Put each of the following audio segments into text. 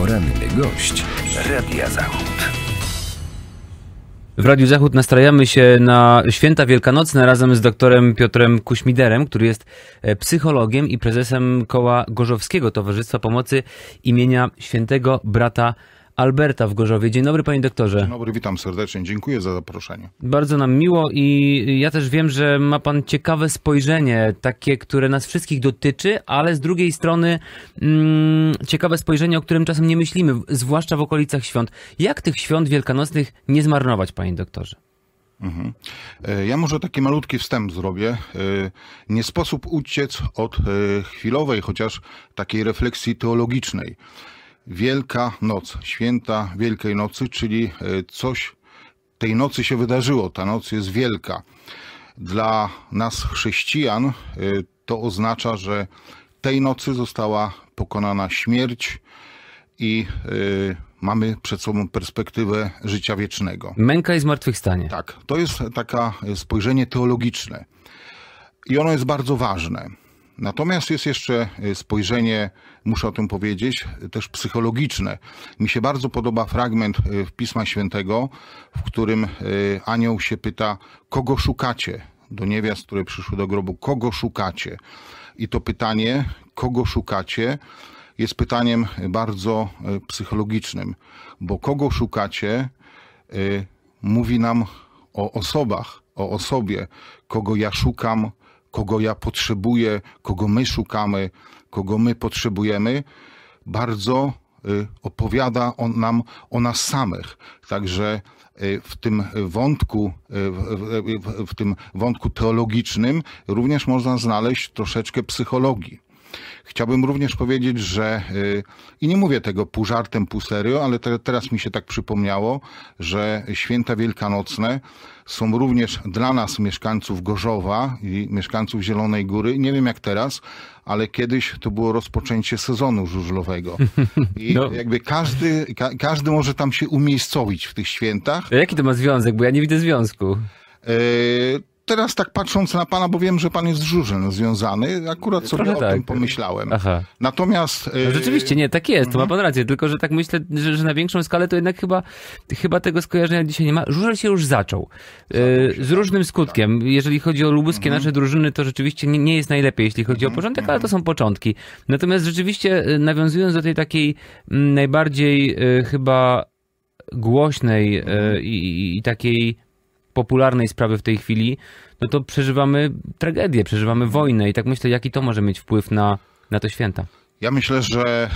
Poranny gość Radia Zachód. W Radiu Zachód nastrajamy się na święta wielkanocne razem z doktorem Piotrem Kuśmiderem, który jest e, psychologiem i prezesem koła Gorzowskiego Towarzystwa Pomocy imienia świętego brata Alberta w Gorzowie. Dzień dobry panie doktorze. Dzień dobry, witam serdecznie. Dziękuję za zaproszenie. Bardzo nam miło i ja też wiem, że ma pan ciekawe spojrzenie, takie, które nas wszystkich dotyczy, ale z drugiej strony mm, ciekawe spojrzenie, o którym czasem nie myślimy, zwłaszcza w okolicach świąt. Jak tych świąt wielkanocnych nie zmarnować, panie doktorze? Mhm. E, ja może taki malutki wstęp zrobię. E, nie sposób uciec od e, chwilowej, chociaż takiej refleksji teologicznej. Wielka Noc, święta Wielkiej Nocy, czyli e, coś tej nocy się wydarzyło. Ta noc jest wielka. Dla nas, chrześcijan, e, to oznacza, że tej nocy została pokonana śmierć i e, mamy przed sobą perspektywę życia wiecznego. Męka i zmartwychwstanie. Tak, to jest takie spojrzenie teologiczne. I ono jest bardzo ważne. Natomiast jest jeszcze y, spojrzenie, muszę o tym powiedzieć, y, też psychologiczne. Mi się bardzo podoba fragment y, w Pisma Świętego, w którym anioł się pyta, kogo szukacie? Do niewiast, które przyszły do grobu, kogo szukacie? I to pytanie, kogo szukacie, jest pytaniem bardzo psychologicznym, bo kogo szukacie, mówi nam o osobach, o osobie, kogo ja szukam, kogo ja potrzebuję, kogo my szukamy, kogo my potrzebujemy, bardzo y, opowiada on nam o nas samych. Także y, w tym wątku, y, w, w, w, tym wątku teologicznym również można znaleźć troszeczkę psychologii. Chciałbym również powiedzieć, że y, i nie mówię tego pół żartem, pół serio, ale te, teraz mi się tak przypomniało, że święta wielkanocne są również dla nas mieszkańców Gorzowa i mieszkańców Zielonej Góry. Nie wiem jak teraz, ale kiedyś to było rozpoczęcie sezonu żużlowego. I no. jakby każdy, ka każdy może tam się umiejscowić w tych świętach. A jaki to ma związek? Bo ja nie widzę związku. Yy teraz tak patrząc na pana, bo wiem, że pan jest z żużlem związany, akurat sobie Trochę o tak. tym pomyślałem. Aha. Natomiast... No y, rzeczywiście, nie, tak jest, to ma mhm. pan rację, tylko że tak myślę, że, że, na większą skalę to jednak chyba, chyba tego skojarzenia dzisiaj nie ma. Żużel się już zaczął. Y, się, z różnym tak. skutkiem. Tak. Jeżeli chodzi o lubuskie mhm. nasze drużyny, to rzeczywiście nie, nie jest najlepiej, jeśli chodzi o mhm. porządek, ale to są początki. Natomiast rzeczywiście, y, nawiązując do tej takiej mm, najbardziej chyba głośnej i, i takiej popularnej sprawy w tej chwili, no to przeżywamy tragedię, przeżywamy wojnę i tak myślę, jaki to może mieć wpływ na, na te święta. Ja myślę, że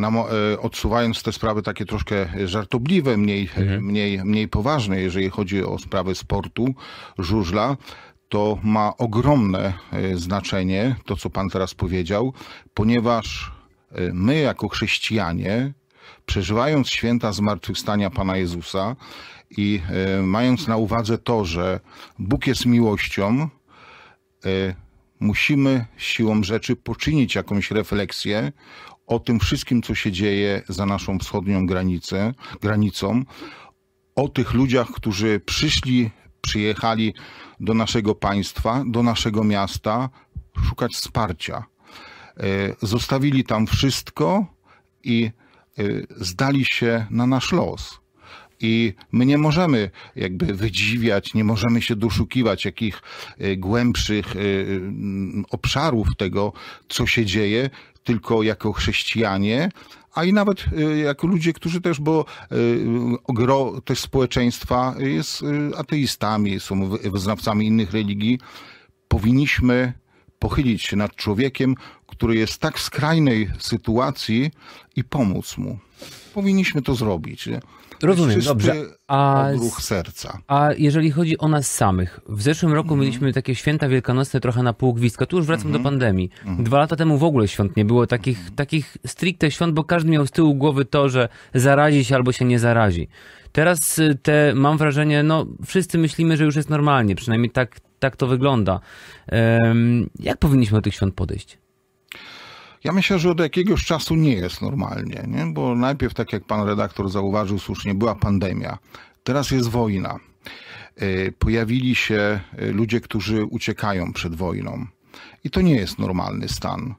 e, e, odsuwając te sprawy takie troszkę żartobliwe, mniej, e, mhm. mniej, mniej poważne, jeżeli chodzi o sprawy sportu, żużla, to ma ogromne znaczenie to, co Pan teraz powiedział, ponieważ my, jako chrześcijanie, przeżywając święta zmartwychwstania Pana Jezusa i e, mając na uwadze to, że Bóg jest miłością, e, musimy siłą rzeczy poczynić jakąś refleksję o tym wszystkim, co się dzieje za naszą wschodnią granicę, granicą, o tych ludziach, którzy przyszli, przyjechali do naszego państwa, do naszego miasta, szukać wsparcia. E, zostawili tam wszystko i Y, zdali się na nasz los. I my nie możemy jakby wydziwiać, nie możemy się doszukiwać jakich y, głębszych y, obszarów tego, co się dzieje, tylko jako chrześcijanie, a i nawet jako ludzie, którzy też, bo gro też społeczeństwa jest ateistami, są wyznawcami innych religii, powinniśmy pochylić się nad człowiekiem, który jest tak w tak skrajnej sytuacji i pomóc mu. Powinniśmy to zrobić. Rozumiem, Czysty dobrze. A, ruch serca. A jeżeli chodzi o nas samych, w zeszłym roku mm. mieliśmy takie święta wielkanocne trochę na pół Tu już wracam mm do mhm. pandemii. Mm Dwa lata temu w ogóle świąt nie było, takich, mhm. takich stricte świąt, bo każdy miał z tyłu głowy to, że zarazi się albo się nie zarazi. Teraz y, te, mam wrażenie, no wszyscy myślimy, że już jest normalnie, przynajmniej tak, tak to wygląda. Jak powinniśmy do tych świąt podejść? Ja myślę, że od jakiegoś czasu nie jest normalnie, nie? bo najpierw, tak jak pan redaktor zauważył słusznie, była pandemia, teraz jest wojna. E, pojawili się e, ludzie, którzy uciekają przed wojną. I to nie jest normalny stan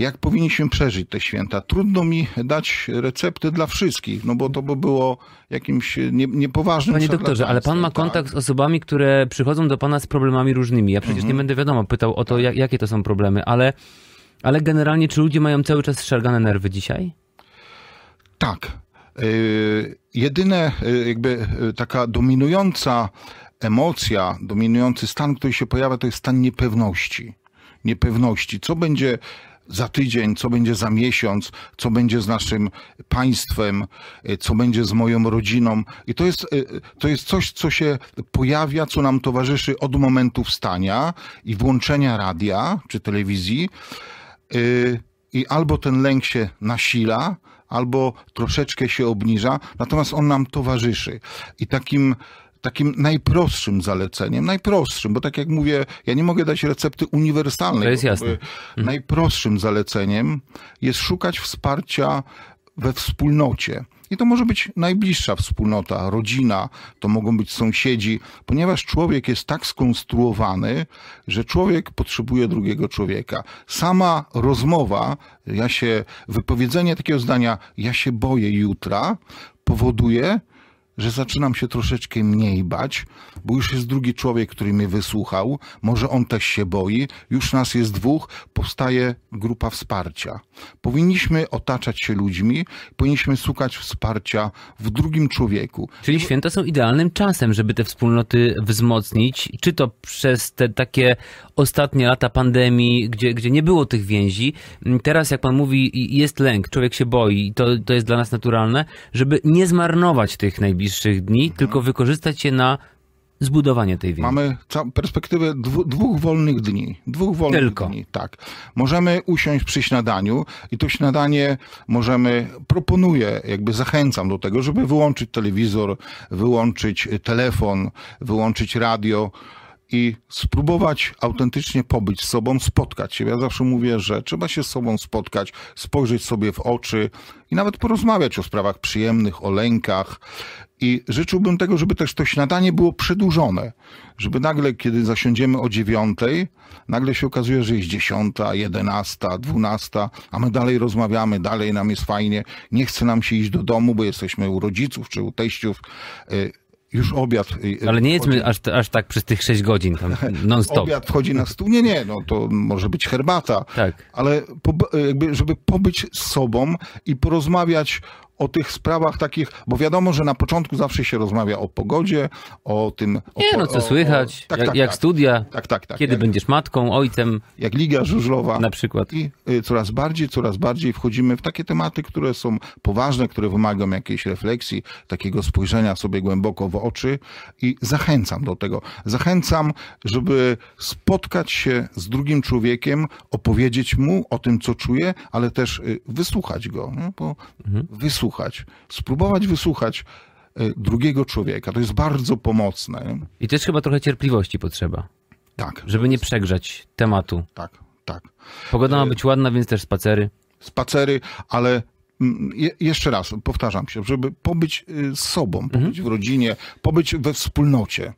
jak powinniśmy przeżyć te święta. Trudno mi dać recepty dla wszystkich, no bo to by było jakimś nie, niepoważnym. Panie doktorze, ale pan ma tak. kontakt z osobami, które przychodzą do pana z problemami różnymi. Ja przecież mhm. nie będę wiadomo pytał o to, tak. jak, jakie to są problemy, ale, ale generalnie, czy ludzie mają cały czas szargane nerwy dzisiaj? Tak. Y, jedyne y, jakby y, taka dominująca emocja, dominujący stan, który się pojawia, to jest stan niepewności niepewności, co będzie za tydzień, co będzie za miesiąc, co będzie z naszym państwem, e, co będzie z moją rodziną. I to jest, e, to jest coś, co się pojawia, co nam towarzyszy od momentu wstania i włączenia radia czy telewizji. E, I albo ten lęk się nasila, albo troszeczkę się obniża, natomiast on nam towarzyszy. I takim takim najprostszym zaleceniem, najprostszym, bo tak jak mówię, ja nie mogę dać recepty uniwersalnej. To jest jasne. Mhm. Najprostszym zaleceniem jest szukać wsparcia we wspólnocie. I to może być najbliższa wspólnota, rodzina, to mogą być sąsiedzi, ponieważ człowiek jest tak skonstruowany, że człowiek potrzebuje drugiego człowieka. Sama rozmowa, ja się, wypowiedzenie takiego zdania, ja się boję jutra, powoduje, że zaczynam się troszeczkę mniej bać, bo już jest drugi człowiek, który mnie wysłuchał, może on też się boi, już nas jest dwóch, powstaje grupa wsparcia. Powinniśmy otaczać się ludźmi, powinniśmy szukać wsparcia w drugim człowieku. Czyli święta są idealnym czasem, żeby te wspólnoty wzmocnić, czy to przez te takie ostatnie lata pandemii, gdzie, gdzie nie było tych więzi. Teraz, jak pan mówi, jest lęk, człowiek się boi, to, to jest dla nas naturalne, żeby nie zmarnować tych najbliższych najbliższych dni, mhm. tylko wykorzystać je na zbudowanie tej więzi. Mamy perspektywę dwóch wolnych dni. Dwóch wolnych Tylko. dni, tak. Możemy usiąść przy śniadaniu i to śniadanie możemy, proponuję, jakby zachęcam do tego, żeby wyłączyć telewizor, wyłączyć telefon, wyłączyć radio, i spróbować autentycznie pobyć z sobą, spotkać się. Ja zawsze mówię, że trzeba się z sobą spotkać, spojrzeć sobie w oczy i nawet porozmawiać o sprawach przyjemnych, o lękach. I życzyłbym tego, żeby też to śniadanie było przedłużone, żeby nagle, kiedy zasiądziemy o dziewiątej, nagle się okazuje, że jest dziesiąta, jedenasta, dwunasta, a my dalej rozmawiamy, dalej nam jest fajnie, nie chce nam się iść do domu, bo jesteśmy u rodziców czy u teściów y, już obiad. Y, y, Ale nie jedzmy aż, aż tak przez tych 6 godzin tam non-stop. obiad wchodzi na stół, nie, nie, no to może być herbata. Tak. Ale po, jakby, żeby pobyć z sobą i porozmawiać o tych sprawach takich, bo wiadomo, że na początku zawsze się rozmawia o pogodzie, o tym... nie, no co o, słychać, o, tak, jak, tak, jak tak, studia, tak, tak, tak. kiedy jak, będziesz matką, ojcem. Jak Liga Żużlowa. Na przykład. I y, coraz bardziej, coraz bardziej wchodzimy w takie tematy, które są poważne, które wymagają jakiejś refleksji, takiego spojrzenia sobie głęboko w oczy i zachęcam do tego. Zachęcam, żeby spotkać się z drugim człowiekiem, opowiedzieć mu o tym, co czuje, ale też y, wysłuchać go, no, bo mhm. wysłuchać wysłuchać, spróbować wysłuchać e, drugiego człowieka. To jest bardzo pomocne. I też chyba trochę cierpliwości potrzeba. Tak. Żeby nie przegrzać tematu. Tak, tak. Pogoda ma e, być ładna, więc też spacery. Spacery, ale mm, je, jeszcze raz powtarzam się, żeby pobyć y, z sobą, pobyć mhm. w rodzinie, pobyć we wspólnocie.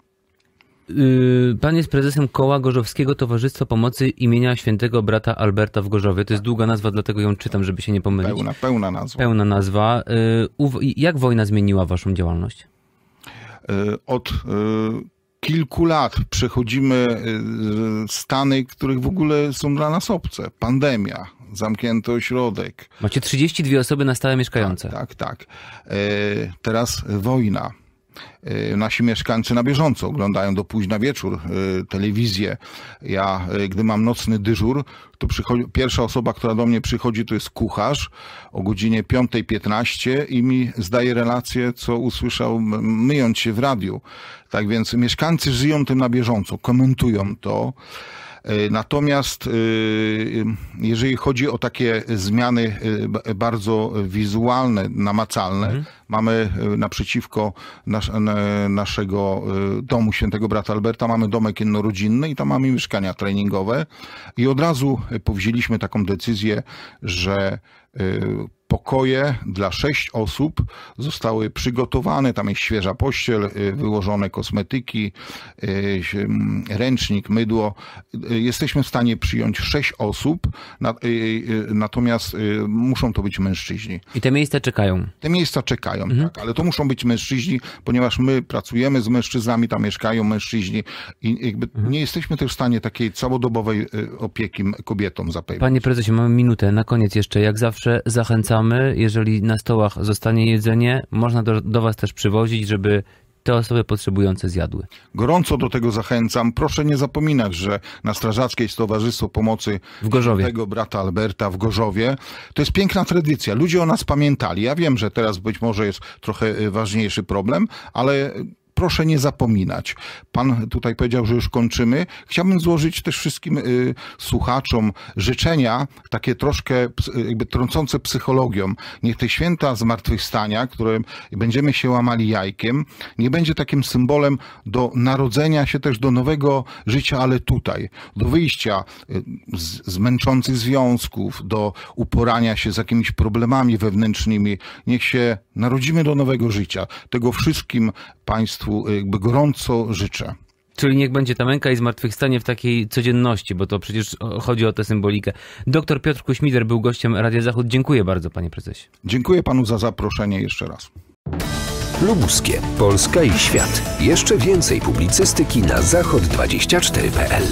Y, pan jest prezesem koła Gorzowskiego Towarzystwa Pomocy imienia świętego brata Alberta w Gorzowie. To jest długa nazwa, dlatego ją czytam, żeby się nie pomylić. Pełna, pełna nazwa. Pełna nazwa. Y, jak wojna zmieniła waszą działalność? Y, od kilku lat przechodzimy stany, których w ogóle są dla nas obce. Pandemia, zamknięty ośrodek. Macie 32 osoby na stałe mieszkające. Tak, tak. tak. Teraz wojna Y, nasi mieszkańcy na bieżąco oglądają do późna wieczór y, telewizję. Ja, y, gdy mam nocny dyżur, to przychodzi, pierwsza osoba, która do mnie przychodzi, to jest kucharz o godzinie 5.15 i mi zdaje relację, co usłyszał myjąc się w radiu. Tak więc mieszkańcy żyją tym na bieżąco, komentują to. E, natomiast e, e, jeżeli chodzi o takie zmiany bardzo wizualne, namacalne, mhm. mamy naprzeciwko nas, naszego domu świętego brata Alberta, mamy domek jednorodzinny i tam mamy mieszkania treningowe i od razu powzięliśmy taką decyzję, że pokoje dla sześć osób zostały przygotowane. Tam jest świeża pościel, y, wyłożone kosmetyki, y, mm, ręcznik, mydło. Y, jesteśmy w stanie przyjąć sześć osób, natomiast muszą to być mężczyźni. I te miejsca czekają. Te miejsca czekają, mhm. tak, ale to muszą być mężczyźni, ponieważ my pracujemy z mężczyznami, tam mieszkają mężczyźni i jakby mhm. nie jesteśmy też w stanie takiej całodobowej opieki kobietom zapewnić. Panie prezesie, mamy minutę. Na koniec jeszcze, jak zawsze, zachęcam jeżeli na stołach zostanie jedzenie, można do, do Was też przywozić, żeby te osoby potrzebujące zjadły. Gorąco do tego zachęcam. Proszę nie zapominać, że na Strażackiej jest Towarzystwo Pomocy w Gorzowie. tego brata Alberta w Gorzowie. To jest piękna tradycja. Ludzie o nas pamiętali. Ja wiem, że teraz być może jest trochę y, ważniejszy problem, ale proszę nie zapominać. Pan tutaj powiedział, że już kończymy. Chciałbym złożyć też wszystkim y, słuchaczom życzenia, takie troszkę y, jakby trącące psychologią. Niech te święta zmartwychwstania, które będziemy się łamali jajkiem, nie będzie takim symbolem do narodzenia się też do nowego życia, ale tutaj, do wyjścia y, z, męczących związków, do uporania się z jakimiś problemami wewnętrznymi. Niech się narodzimy do nowego życia. Tego wszystkim Państwu Państwu e, jakby gorąco życzę. Czyli niech będzie ta męka i zmartwychwstanie w takiej codzienności, bo to przecież chodzi o tę symbolikę. Doktor Piotr Kuśmider był gościem Radia Zachód. Dziękuję bardzo, panie prezesie. Dziękuję panu za zaproszenie jeszcze raz. Lubuskie, Polska i świat. Jeszcze więcej publicystyki na zachod24.pl